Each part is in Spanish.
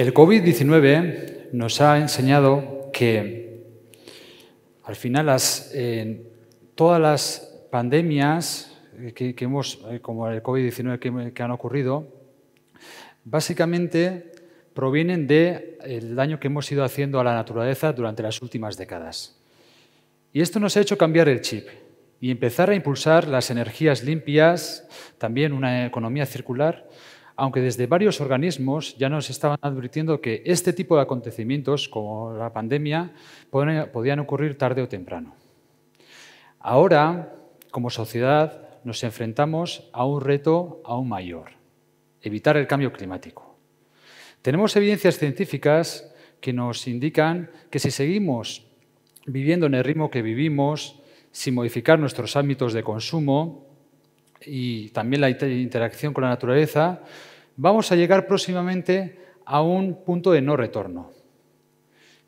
El COVID-19 nos ha enseñado que al final las, eh, todas las pandemias que, eh, como el COVID-19 que, han ocurrido, básicamente provienen del daño que hemos ido haciendo a la naturaleza durante las últimas décadas. Y esto nos ha hecho cambiar el chip y empezar a impulsar las energías limpias, también una economía circular, aunque desde varios organismos ya nos estaban advirtiendo que este tipo de acontecimientos, como la pandemia, podían ocurrir tarde o temprano. Ahora, como sociedad, nos enfrentamos a un reto aún mayor, evitar el cambio climático. Tenemos evidencias científicas que nos indican que si seguimos viviendo en el ritmo que vivimos, sin modificar nuestros ámbitos de consumo y también la interacción con la naturaleza, vamos a llegar próximamente a un punto de no retorno.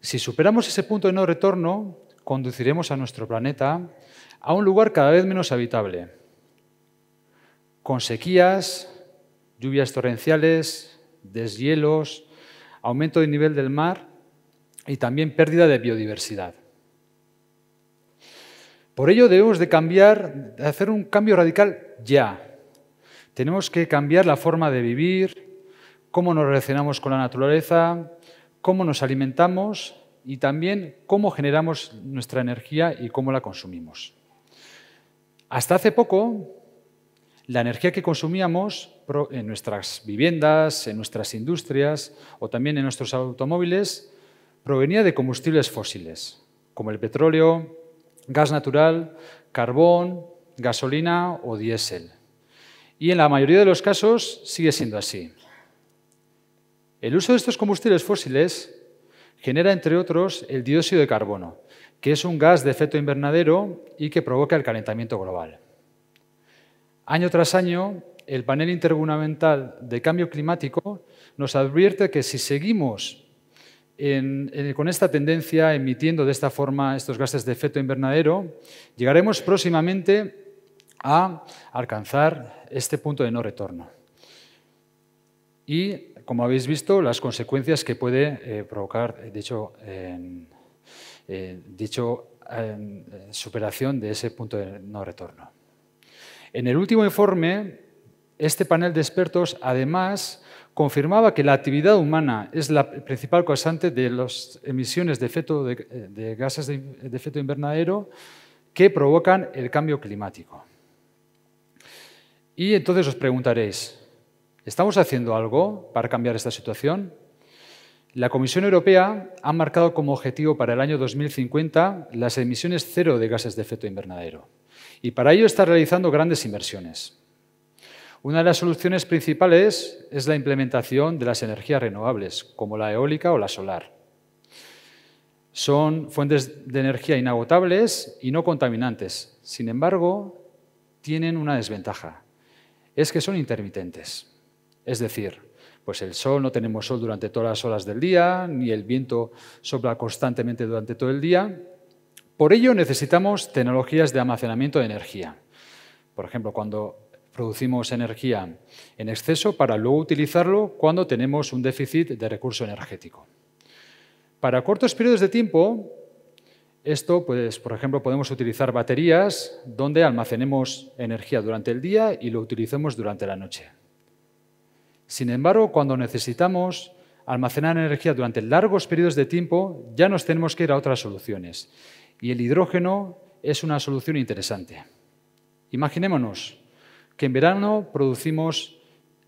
Si superamos ese punto de no retorno, conduciremos a nuestro planeta a un lugar cada vez menos habitable, con sequías, lluvias torrenciales, deshielos, aumento del nivel del mar y también pérdida de biodiversidad. Por ello debemos de cambiar, de hacer un cambio radical ya, tenemos que cambiar la forma de vivir, cómo nos relacionamos con la naturaleza, cómo nos alimentamos y también cómo generamos nuestra energía y cómo la consumimos. Hasta hace poco, la energía que consumíamos en nuestras viviendas, en nuestras industrias o también en nuestros automóviles provenía de combustibles fósiles, como el petróleo, gas natural, carbón, gasolina o diésel. Y en la mayoría de los casos sigue siendo así. El uso de estos combustibles fósiles genera, entre otros, el dióxido de carbono, que es un gas de efecto invernadero y que provoca el calentamiento global. Año tras año, el panel intergubernamental de cambio climático nos advierte que si seguimos con esta tendencia, emitiendo de esta forma estos gases de efecto invernadero, llegaremos próximamente a alcanzar este punto de no retorno. Y, como habéis visto, las consecuencias que puede eh, provocar eh, dicho, eh, superación de ese punto de no retorno. En el último informe, este panel de expertos, además, confirmaba que la actividad humana es la principal causante de las emisiones de, efecto de, gases de, efecto invernadero que provocan el cambio climático. Y entonces os preguntaréis, ¿estamos haciendo algo para cambiar esta situación? La Comisión Europea ha marcado como objetivo para el año 2050 las emisiones cero de gases de efecto invernadero y para ello está realizando grandes inversiones. Una de las soluciones principales es la implementación de las energías renovables, como la eólica o la solar. Son fuentes de energía inagotables y no contaminantes. Sin embargo, tienen una desventaja es que son intermitentes. Es decir, pues el sol, no tenemos sol durante todas las horas del día, ni el viento sopla constantemente durante todo el día. Por ello necesitamos tecnologías de almacenamiento de energía. Por ejemplo, cuando producimos energía en exceso para luego utilizarlo cuando tenemos un déficit de recurso energético. Para cortos periodos de tiempo, esto, pues, por ejemplo, podemos utilizar baterías donde almacenemos energía durante el día y lo utilicemos durante la noche. Sin embargo, cuando necesitamos almacenar energía durante largos periodos de tiempo, ya nos tenemos que ir a otras soluciones. Y el hidrógeno es una solución interesante. Imaginémonos que en verano producimos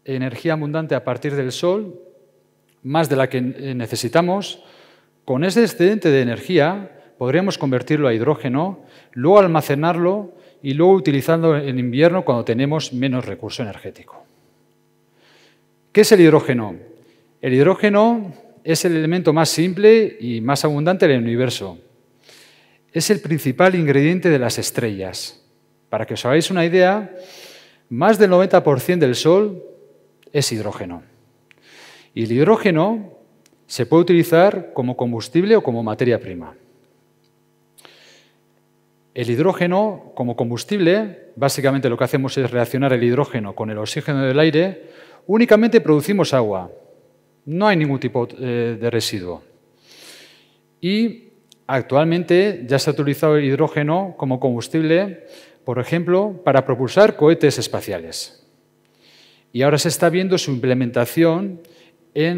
energía abundante a partir del sol, más de la que necesitamos. Con ese excedente de energía, podríamos convertirlo a hidrógeno, luego almacenarlo y luego utilizarlo en invierno cuando tenemos menos recurso energético. ¿Qué es el hidrógeno? El hidrógeno es el elemento más simple y más abundante del universo. Es el principal ingrediente de las estrellas. Para que os hagáis una idea, más del 90% del Sol es hidrógeno. Y el hidrógeno se puede utilizar como combustible o como materia prima. El hidrógeno como combustible, básicamente lo que hacemos es reaccionar el hidrógeno con el oxígeno del aire, únicamente producimos agua, no hay ningún tipo eh, de residuo. Y actualmente ya se ha utilizado el hidrógeno como combustible, por ejemplo, para propulsar cohetes espaciales. Y ahora se está viendo su implementación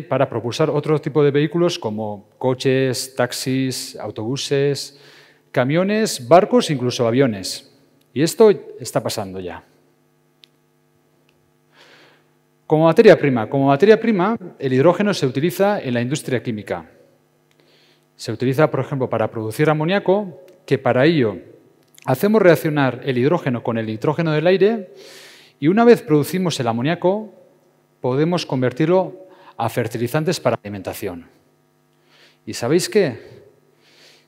para propulsar otro tipo de vehículos como coches, taxis, autobuses, camiones, barcos, incluso aviones. Y esto está pasando ya. Como materia prima, como materia prima, el hidrógeno se utiliza en la industria química. Se utiliza, por ejemplo, para producir amoníaco, que para ello hacemos reaccionar el hidrógeno con el nitrógeno del aire y una vez producimos el amoníaco, podemos convertirlo a fertilizantes para alimentación. ¿Y sabéis qué?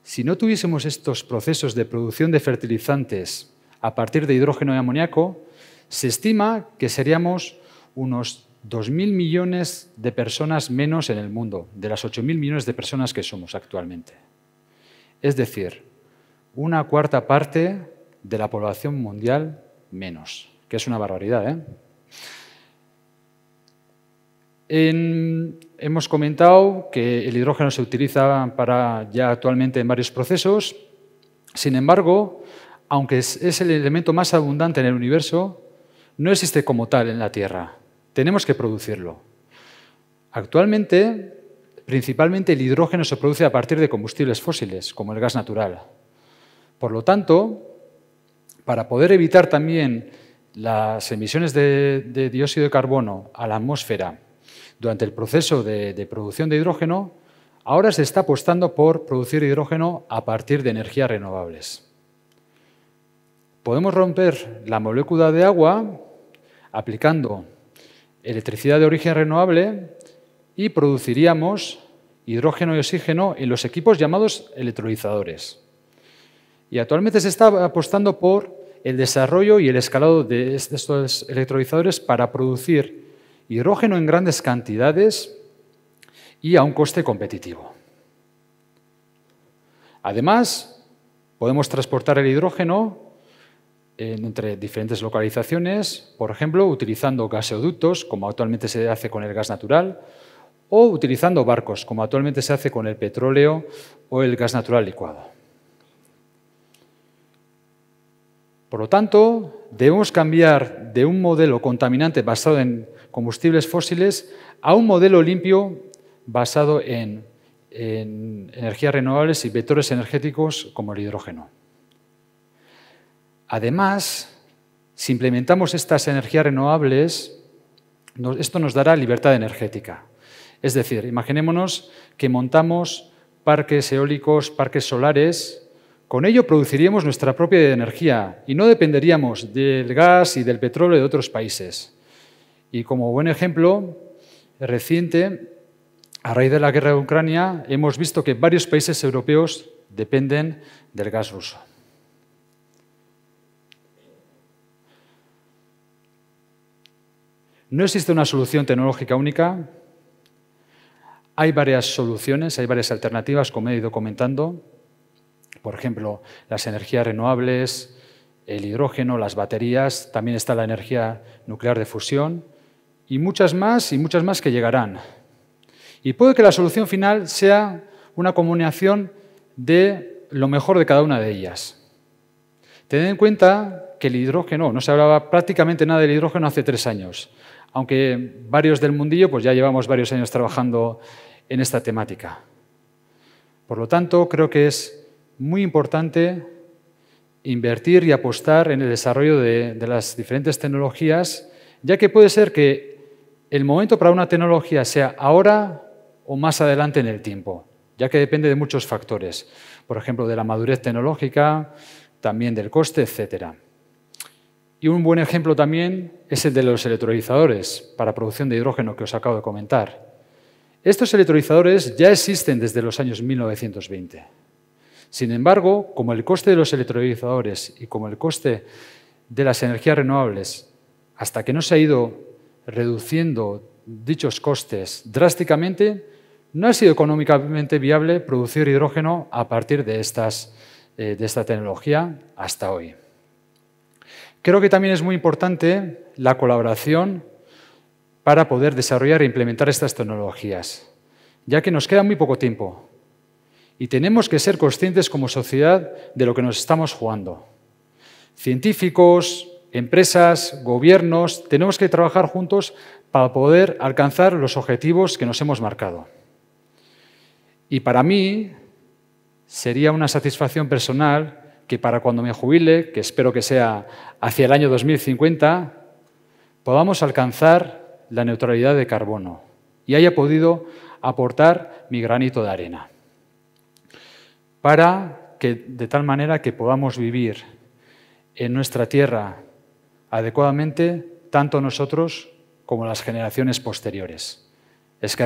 Si no tuviésemos estos procesos de producción de fertilizantes a partir de hidrógeno y amoníaco, se estima que seríamos unos 2.000 millones de personas menos en el mundo, de las 8.000 millones de personas que somos actualmente. Es decir, una cuarta parte de la población mundial menos, que es una barbaridad. ¿eh? hemos comentado que el hidrógeno se utiliza ya actualmente en varios procesos. Sin embargo, aunque es, el elemento más abundante en el universo, no existe como tal en la Tierra. Tenemos que producirlo. Actualmente, principalmente el hidrógeno se produce a partir de combustibles fósiles, como el gas natural. Por lo tanto, para poder evitar también las emisiones de dióxido de carbono a la atmósfera durante el proceso de, producción de hidrógeno, ahora se está apostando por producir hidrógeno a partir de energías renovables. Podemos romper la molécula de agua aplicando electricidad de origen renovable y produciríamos hidrógeno y oxígeno en los equipos llamados electrolizadores. Y actualmente se está apostando por el desarrollo y el escalado de estos electrolizadores para producir hidrógeno en grandes cantidades y a un coste competitivo. Además, podemos transportar el hidrógeno entre diferentes localizaciones, por ejemplo, utilizando gaseoductos, como actualmente se hace con el gas natural, o utilizando barcos, como actualmente se hace con el petróleo o el gas natural licuado. Por lo tanto, debemos cambiar de un modelo contaminante basado en combustibles fósiles a un modelo limpio basado en, energías renovables y vectores energéticos como el hidrógeno. Además, si implementamos estas energías renovables, esto nos dará libertad energética. Es decir, imaginémonos que montamos parques eólicos, parques solares, con ello produciríamos nuestra propia energía y no dependeríamos del gas y del petróleo de otros países. Y como buen ejemplo reciente, a raíz de la guerra de Ucrania, hemos visto que varios países europeos dependen del gas ruso. No existe una solución tecnológica única. Hay varias soluciones, hay varias alternativas, como he ido comentando. Por ejemplo, las energías renovables, el hidrógeno, las baterías, también está la energía nuclear de fusión y muchas más y muchas más que llegarán. Y puede que la solución final sea una combinación de lo mejor de cada una de ellas. Tened en cuenta que el hidrógeno, no se hablaba prácticamente nada del hidrógeno hace tres años, aunque varios del mundillo pues ya llevamos varios años trabajando en esta temática. Por lo tanto, creo que es muy importante invertir y apostar en el desarrollo de, de las diferentes tecnologías, ya que puede ser que el momento para una tecnología sea ahora o más adelante en el tiempo, ya que depende de muchos factores, por ejemplo, de la madurez tecnológica, también del coste, etc. Y un buen ejemplo también es el de los electrolizadores para producción de hidrógeno que os acabo de comentar. Estos electrolizadores ya existen desde los años 1920. Sin embargo, como el coste de los electrolizadores y como el coste de las energías renovables, hasta que no se ha ido reduciendo dichos costes drásticamente, no ha sido económicamente viable producir hidrógeno a partir de, eh, de esta tecnología hasta hoy. Creo que también es muy importante la colaboración para poder desarrollar e implementar estas tecnologías, ya que nos queda muy poco tiempo y tenemos que ser conscientes como sociedad de lo que nos estamos jugando. Científicos, empresas, gobiernos, tenemos que trabajar juntos para poder alcanzar los objetivos que nos hemos marcado. Y para mí sería una satisfacción personal que para cuando me jubile, que espero que sea hacia el año 2050, podamos alcanzar la neutralidad de carbono y haya podido aportar mi granito de arena para que de tal manera que podamos vivir en nuestra tierra adecuadamente tanto nosotros como las generaciones posteriores. Es